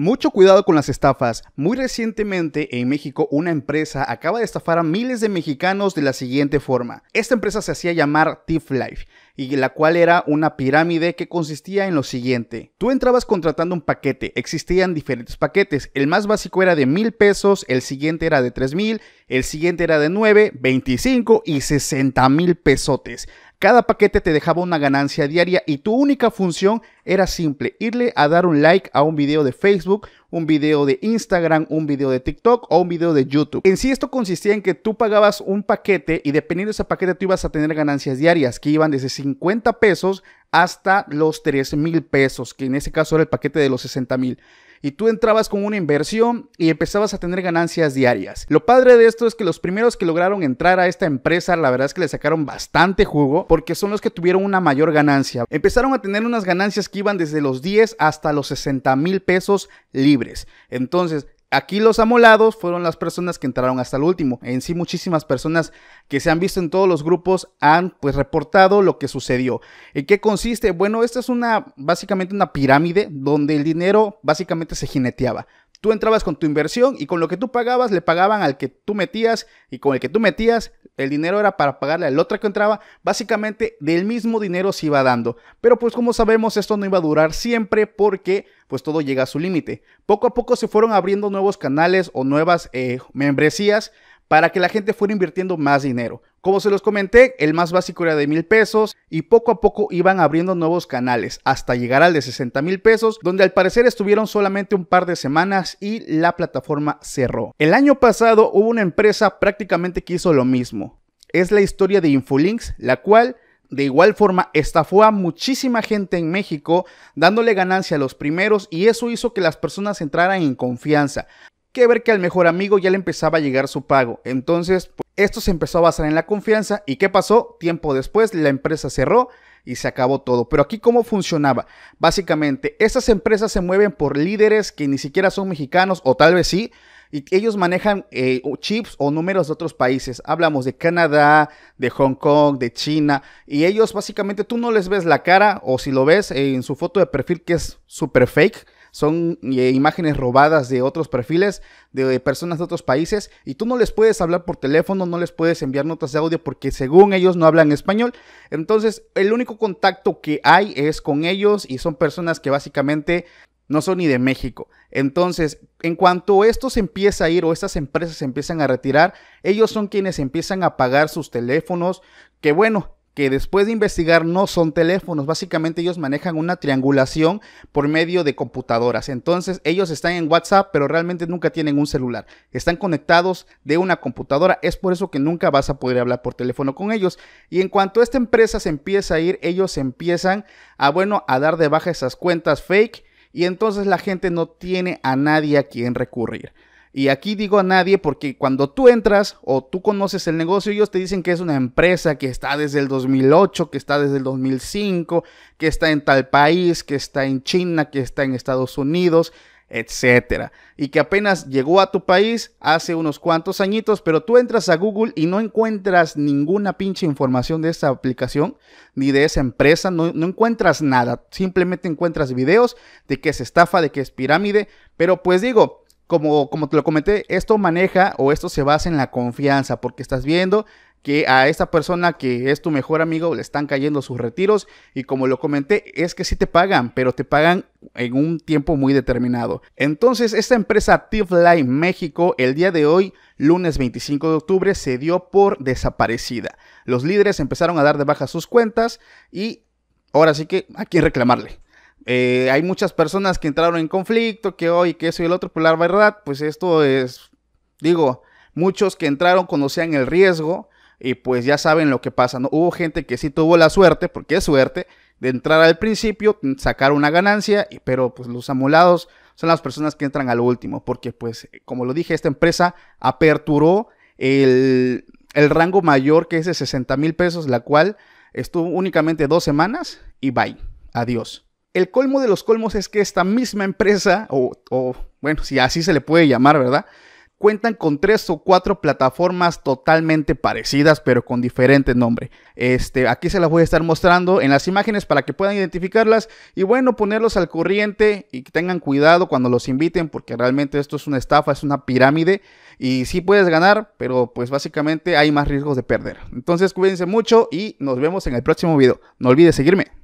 Mucho cuidado con las estafas. Muy recientemente en México una empresa acaba de estafar a miles de mexicanos de la siguiente forma. Esta empresa se hacía llamar Tiflife Life y la cual era una pirámide que consistía en lo siguiente. Tú entrabas contratando un paquete, existían diferentes paquetes, el más básico era de mil pesos, el siguiente era de tres mil, el siguiente era de nueve, veinticinco y sesenta mil pesotes. Cada paquete te dejaba una ganancia diaria y tu única función era simple, irle a dar un like a un video de Facebook, un video de Instagram, un video de TikTok o un video de YouTube. En sí esto consistía en que tú pagabas un paquete y dependiendo de ese paquete tú ibas a tener ganancias diarias que iban desde 50 pesos hasta los 3 mil pesos, que en ese caso era el paquete de los 60 mil y tú entrabas con una inversión y empezabas a tener ganancias diarias. Lo padre de esto es que los primeros que lograron entrar a esta empresa, la verdad es que le sacaron bastante jugo porque son los que tuvieron una mayor ganancia. Empezaron a tener unas ganancias que iban desde los 10 hasta los 60 mil pesos libres. Entonces, Aquí los amolados fueron las personas que entraron hasta el último. En sí muchísimas personas que se han visto en todos los grupos han pues reportado lo que sucedió. ¿En qué consiste? Bueno, esta es una básicamente una pirámide donde el dinero básicamente se jineteaba. Tú entrabas con tu inversión y con lo que tú pagabas le pagaban al que tú metías y con el que tú metías el dinero era para pagarle al otro que entraba, básicamente del mismo dinero se iba dando. Pero pues como sabemos esto no iba a durar siempre porque pues todo llega a su límite. Poco a poco se fueron abriendo nuevos canales o nuevas eh, membresías para que la gente fuera invirtiendo más dinero. Como se los comenté, el más básico era de mil pesos y poco a poco iban abriendo nuevos canales hasta llegar al de 60 mil pesos, donde al parecer estuvieron solamente un par de semanas y la plataforma cerró. El año pasado hubo una empresa prácticamente que hizo lo mismo. Es la historia de Infolinks, la cual de igual forma, estafó a muchísima gente en México, dándole ganancia a los primeros y eso hizo que las personas entraran en confianza que ver que al mejor amigo ya le empezaba a llegar su pago. Entonces, pues, esto se empezó a basar en la confianza. ¿Y qué pasó? Tiempo después, la empresa cerró y se acabó todo. Pero aquí, ¿cómo funcionaba? Básicamente, estas empresas se mueven por líderes que ni siquiera son mexicanos, o tal vez sí, y ellos manejan eh, chips o números de otros países. Hablamos de Canadá, de Hong Kong, de China, y ellos básicamente tú no les ves la cara, o si lo ves eh, en su foto de perfil que es súper fake son eh, imágenes robadas de otros perfiles, de, de, personas de otros países, y tú no les puedes hablar por teléfono, no les puedes enviar notas de audio porque según ellos no hablan español. Entonces, el único contacto que hay es con ellos y son personas que básicamente no son ni de México. Entonces, en cuanto esto se empieza a ir o estas empresas se empiezan a retirar, ellos son quienes empiezan a pagar sus teléfonos, que bueno, que después de investigar no son teléfonos, básicamente ellos manejan una triangulación por medio de computadoras. Entonces ellos están en WhatsApp, pero realmente nunca tienen un celular. Están conectados de una computadora, es por eso que nunca vas a poder hablar por teléfono con ellos. Y en cuanto esta empresa se empieza a ir, ellos empiezan a, bueno, a dar de baja esas cuentas fake y entonces la gente no tiene a nadie a quien recurrir. Y aquí digo a nadie porque cuando tú entras o tú conoces el negocio, ellos te dicen que es una empresa que está desde el 2008, que está desde el 2005, que está en tal país, que está en China, que está en Estados Unidos, etcétera. Y que apenas llegó a tu país hace unos cuantos añitos, pero tú entras a Google y no encuentras ninguna pinche información de esa aplicación ni de esa empresa, no, no encuentras nada, simplemente encuentras videos de que es estafa, de que es pirámide, pero pues digo, como, te lo comenté, esto maneja o esto se basa en la confianza, porque estás viendo que a esta persona que es tu mejor amigo le están cayendo sus retiros y como lo comenté es que sí te pagan, pero te pagan en un tiempo muy determinado. Entonces esta empresa Tifline México el día de hoy, lunes 25 de octubre, se dio por desaparecida. Los líderes empezaron a dar de baja sus cuentas y ahora sí que a quién reclamarle. Eh, hay muchas personas que entraron en conflicto, que hoy, que eso y el otro, pero pues, la verdad, pues esto es, digo, muchos que entraron conocían el riesgo y pues ya saben lo que pasa, ¿no? Hubo gente que sí tuvo la suerte, porque es suerte, de entrar al principio, sacar una ganancia, pero pues los amulados son las personas que entran al último, porque pues, como lo dije, esta empresa aperturó el, el rango mayor que es de 60 mil pesos, la cual estuvo únicamente dos semanas y bye, adiós el colmo de los colmos es que esta misma empresa, o, bueno, si así se le puede llamar, ¿verdad? Cuentan con tres o cuatro plataformas totalmente parecidas, pero con diferente nombre. Este, aquí se las voy a estar mostrando en las imágenes para que puedan identificarlas y bueno, ponerlos al corriente y que tengan cuidado cuando los inviten, porque realmente esto es una estafa, es una pirámide y sí puedes ganar, pero pues básicamente hay más riesgos de perder. Entonces cuídense mucho y nos vemos en el próximo video. No olvides seguirme.